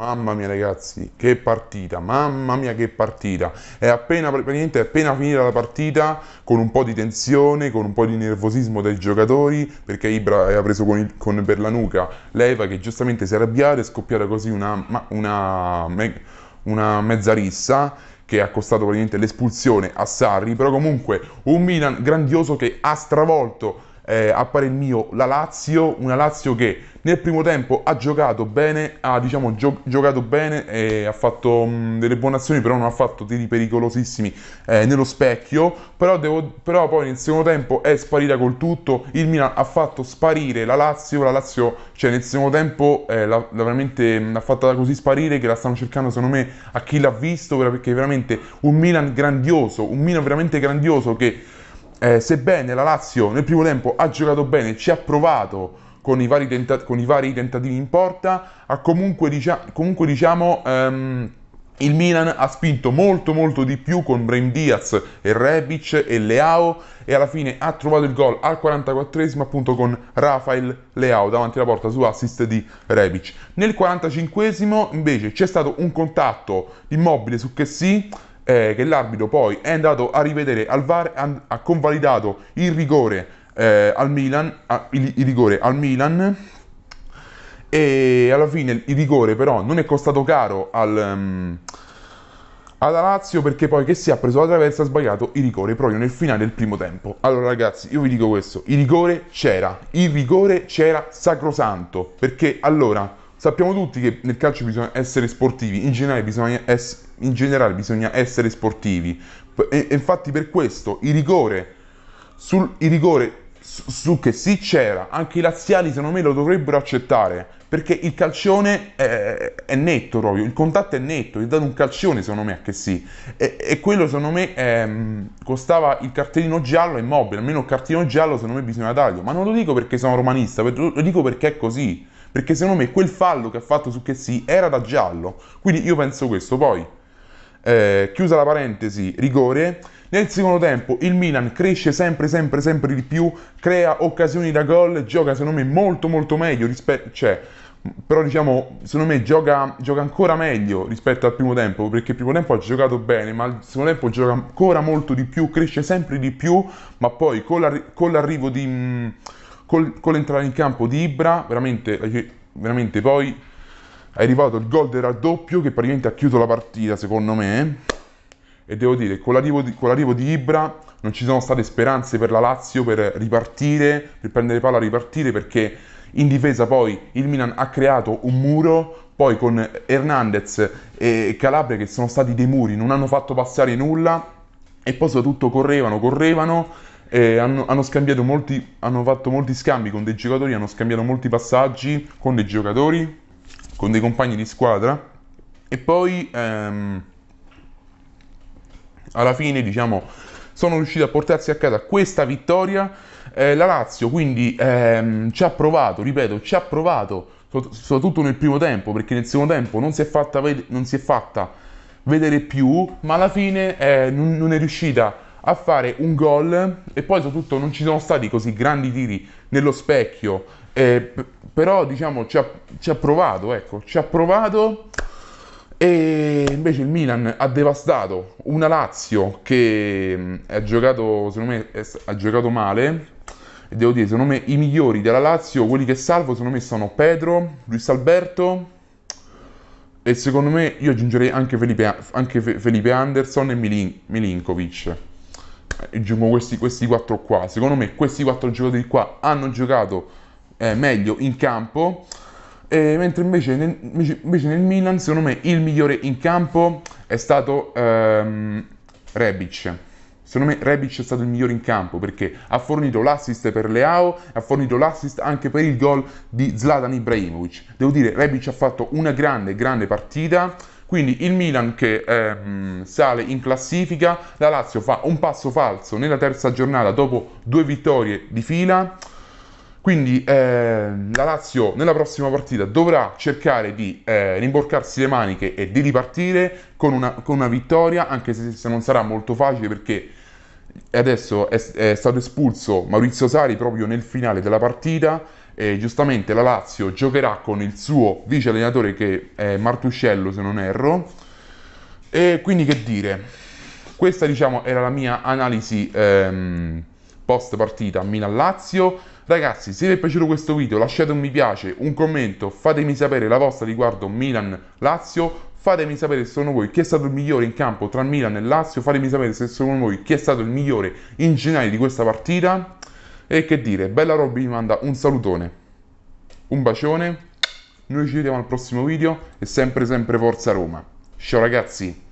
Mamma mia ragazzi, che partita, mamma mia che partita. È appena, praticamente è appena finita la partita con un po' di tensione, con un po' di nervosismo dai giocatori, perché Ibra aveva preso con, il, con per la nuca l'Eva che giustamente si è arrabbiata e scoppiata così una, una, una mezza rissa che ha costato praticamente l'espulsione a Sarri, però comunque un Milan grandioso che ha stravolto eh, a parer mio la Lazio, una Lazio che nel primo tempo ha giocato bene, ha diciamo, gio- giocato bene, ha fatto mh, mm, delle buone azioni, però non ha fatto tiri pericolosissimi eh, nello specchio, però, devo, però, poi nel secondo tempo è sparita col tutto, il Milan ha fatto sparire la Lazio, la Lazio cioè, nel secondo tempo eh, l'ha, veramente l'ha mm, fatta così sparire che la stanno cercando secondo me a chi l'ha visto, perché veramente un Milan grandioso, un Milan veramente grandioso che eh, sebbene la Lazio nel primo tempo ha giocato bene, ci ha provato con i vari, tenta- con i vari tentativi in porta, ha comunque, dicia- comunque diciamo... Ehm, il Milan ha spinto molto molto di più con Brain Diaz e Rebic e Leao e alla fine ha trovato il gol al 44esimo appunto con Rafael Leao davanti alla porta su assist di Rebic. Nel 45esimo invece c'è stato un contatto immobile su Chessy eh, che l'arbitro poi è andato a rivedere al VAR, ha, convalidato il rigore, eh, al Milan, ah, il, il rigore al Milan e alla fine il rigore però non è costato caro al... Um, alla Lazio perché poi che si è preso la traversa ha sbagliato il rigore proprio nel finale del primo tempo. Allora ragazzi, io vi dico questo, il rigore c'era, il rigore c'era sacrosanto, perché allora Sappiamo tutti che nel calcio bisogna essere sportivi, in generale bisogna, es- in generale bisogna essere sportivi. E, e infatti per questo il rigore, sul, il rigore su, su, che sì c'era, anche i laziali secondo me lo dovrebbero accettare, perché il calcione è, eh, è netto proprio, il contatto è netto, è dato un calcione secondo me a che sì. E, e quello secondo me è, ehm, costava il cartellino giallo immobile, almeno il cartellino giallo secondo me bisogna darlo, ma non lo dico perché sono romanista, lo dico perché è così perché secondo me quel fallo che ha fatto su Chessy era da giallo. Quindi io penso questo. Poi, eh, chiusa la parentesi, rigore. Nel secondo tempo il Milan cresce sempre, sempre, sempre di più, crea occasioni da gol, gioca secondo me molto, molto meglio rispetto... Cioè, però diciamo, secondo me gioca, gioca, ancora meglio rispetto al primo tempo, perché il primo tempo ha giocato bene, ma il secondo tempo gioca ancora molto di più, cresce sempre di più, ma poi con, l'arri- con l'arrivo di... Mh, Col, con l'entrata in campo di Ibra, veramente, veramente poi è arrivato il gol del raddoppio che praticamente ha chiuso la partita secondo me e devo dire con l'arrivo di, con l'arrivo di Ibra non ci sono state speranze per la Lazio per ripartire, per prendere palla a ripartire perché in difesa poi il Milan ha creato un muro, poi con Hernandez e Calabria che sono stati dei muri, non hanno fatto passare nulla e poi soprattutto correvano, correvano eh, hanno, hanno, scambiato molti, hanno fatto molti scambi con dei giocatori, hanno scambiato molti passaggi con dei giocatori, con dei compagni di squadra e poi ehm, alla fine diciamo sono riusciti a portarsi a casa questa vittoria. Eh, la Lazio quindi ehm, ci ha provato, ripeto, ci ha provato soprattutto nel primo tempo perché nel secondo tempo non si è fatta, ved- si è fatta vedere più, ma alla fine eh, non, non è riuscita a a fare un gol e poi soprattutto non ci sono stati così grandi tiri nello specchio, eh, però diciamo ci ha, ci ha provato, ecco, ci ha provato e invece il Milan ha devastato una Lazio che ha giocato, secondo me, ha giocato male. E devo dire, secondo me i migliori della Lazio, quelli che salvo, secondo me sono Pedro, Luis Alberto e secondo me io aggiungerei anche Felipe, anche Felipe Anderson e Milin, Milinkovic diciamo, questi, questi quattro qua. Secondo me questi quattro giocatori qua hanno giocato eh, meglio in campo, eh, mentre invece nel, invece nel, Milan, secondo me, il migliore in campo è stato ehm, Rebic. Secondo me Rebic è stato il migliore in campo perché ha fornito l'assist per Leao, ha fornito l'assist anche per il gol di Zlatan Ibrahimovic. Devo dire, Rebic ha fatto una grande, grande partita quindi il Milan che eh, sale in classifica, la Lazio fa un passo falso nella terza giornata dopo due vittorie di fila. Quindi eh, la Lazio nella prossima partita dovrà cercare di eh, rimborcarsi le maniche e di ripartire con una, con una vittoria, anche se, se, non sarà molto facile perché adesso è, è stato espulso Maurizio Sari proprio nel finale della partita e giustamente la Lazio giocherà con il suo vice allenatore che è Martuscello se non erro e quindi che dire questa diciamo era la mia analisi ehm, post partita Milan-Lazio ragazzi se vi è piaciuto questo video lasciate un mi piace un commento fatemi sapere la vostra riguardo Milan-Lazio fatemi sapere se sono voi chi è stato il migliore in campo tra Milan e Lazio fatemi sapere se sono voi chi è stato il migliore in generale di questa partita e che dire, Bella Robby mi manda un salutone, un bacione, noi ci vediamo al prossimo video e sempre sempre forza Roma. Ciao ragazzi!